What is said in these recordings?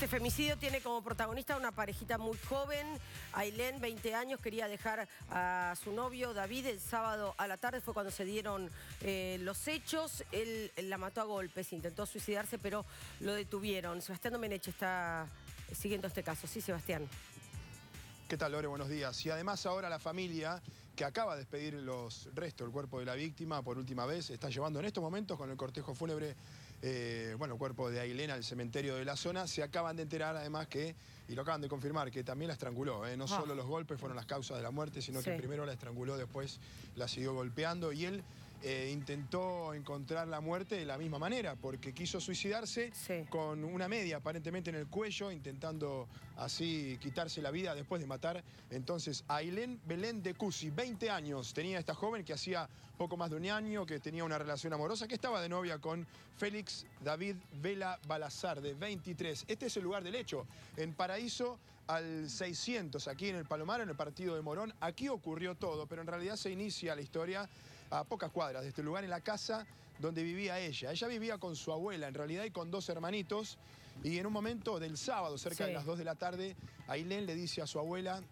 Este femicidio tiene como protagonista una parejita muy joven. Ailén, 20 años, quería dejar a su novio David el sábado a la tarde. Fue cuando se dieron eh, los hechos. Él, la mató a golpes, intentó suicidarse, pero lo detuvieron. Sebastián Domenech está eh, siguiendo este caso. Sí, Sebastián. ¿Qué tal, Lore? Buenos días. Y además ahora la familia que acaba de despedir los restos, el cuerpo de la víctima por última vez, está llevando en estos momentos con el cortejo fúnebre eh, bueno, cuerpo de Ailena al cementerio de la zona. Se acaban de enterar además que, y lo acaban de confirmar, que también la estranguló. Eh. No ah. solo los golpes fueron las causas de la muerte, sino que primero la estranguló, después la siguió golpeando y él eh, intentó encontrar la muerte de la misma manera, porque quiso suicidarse con una media aparentemente en el cuello, intentando así quitarse la vida después de matar entonces a Ailén Belén de Cusi, 20 años, tenía esta joven que hacía poco más de un año, que tenía una relación amorosa, que estaba de novia con Félix David Vela Balazar, de 23. Este es el lugar del hecho, en Paraíso al 600, aquí en el Palomar, en el partido de Morón. Aquí ocurrió todo, pero en realidad se inicia la historia a pocas cuadras de este lugar, en la casa donde vivía ella. Ella vivía con su abuela, en realidad, y con dos hermanitos. Y en un momento del sábado, cerca de las 2 de la tarde, Ailén le dice a su abuela,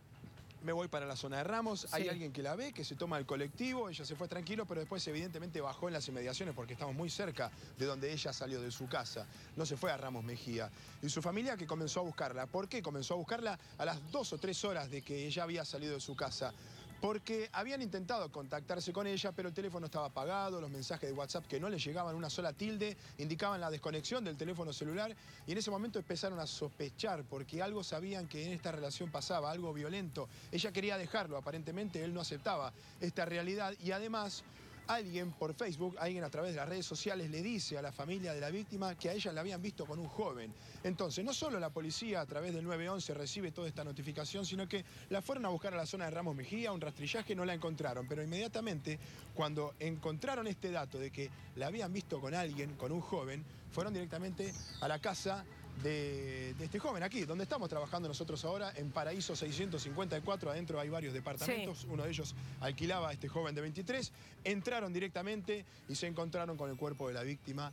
me voy para la zona de Ramos, hay alguien que la ve, que se toma el colectivo, ella se fue tranquilo, pero después evidentemente bajó en las inmediaciones porque estamos muy cerca de donde ella salió de su casa, no se fue a Ramos Mejía. Y su familia que comenzó a buscarla, ¿por qué? Comenzó a buscarla a las dos o tres horas de que ella había salido de su casa porque habían intentado contactarse con ella, pero el teléfono estaba apagado, los mensajes de WhatsApp que no le llegaban una sola tilde indicaban la desconexión del teléfono celular y en ese momento empezaron a sospechar porque algo sabían que en esta relación pasaba, algo violento. Ella quería dejarlo, aparentemente él no aceptaba esta realidad y además alguien por Facebook, alguien a través de las redes sociales le dice a la familia de la víctima que a ella la habían visto con un joven. Entonces, no solo la policía a través del 911 recibe toda esta notificación, sino que la fueron a buscar a la zona de Ramos Mejía, un rastrillaje, no la encontraron. Pero inmediatamente, cuando encontraron este dato de que la habían visto con alguien, con un joven, fueron directamente a la casa de, este joven aquí, donde estamos trabajando nosotros ahora, en Paraíso 654, adentro hay varios departamentos, uno de ellos alquilaba a este joven de 23, entraron directamente y se encontraron con el cuerpo de la víctima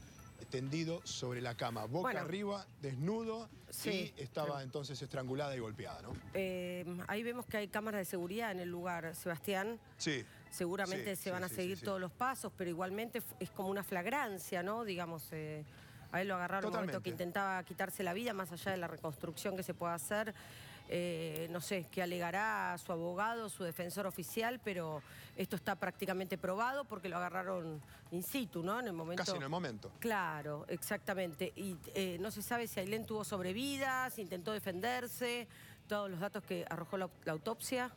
tendido sobre la cama, boca arriba, desnudo, y estaba entonces estrangulada y golpeada, ¿no? Eh, ahí vemos que hay cámaras de seguridad en el lugar, Sebastián. Sí. Seguramente se van a seguir todos los pasos, pero igualmente es como una flagrancia, ¿no? Digamos... Eh, a él lo agarraron en un momento que intentaba quitarse la vida, más allá de la reconstrucción que se pueda hacer. Eh, no sé, qué alegará su abogado, su defensor oficial, pero esto está prácticamente probado porque lo agarraron in situ, ¿no? En el momento. Casi en el momento. Claro, exactamente. Y eh, no se sabe si Ailén tuvo sobrevidas, intentó defenderse, todos los datos que arrojó la, autopsia.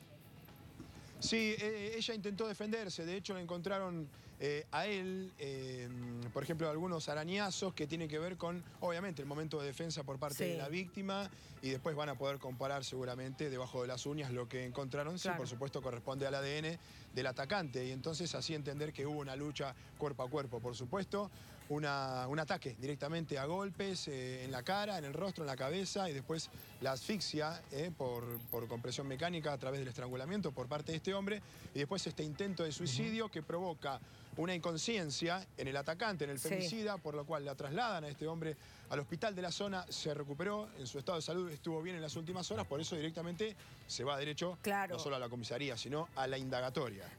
Sí, eh, ella intentó defenderse, de hecho la encontraron eh, a él, eh, por ejemplo, algunos arañazos que tienen que ver con, obviamente, el momento de defensa por parte de la víctima y después van a poder comparar seguramente debajo de las uñas lo que encontraron, si por supuesto, corresponde al ADN del atacante y entonces así entender que hubo una lucha cuerpo a cuerpo, por supuesto, una, un ataque directamente a golpes eh, en la cara, en el rostro, en la cabeza y después la asfixia por, por compresión mecánica a través del estrangulamiento por parte de este hombre y después este intento de suicidio que provoca una inconsciencia en el atacante, en el femicida, por lo cual la trasladan a este hombre al hospital de la zona, se recuperó, en su estado de salud estuvo bien en las últimas horas, por eso directamente se va derecho no solo a la comisaría, sino a la indagatoria.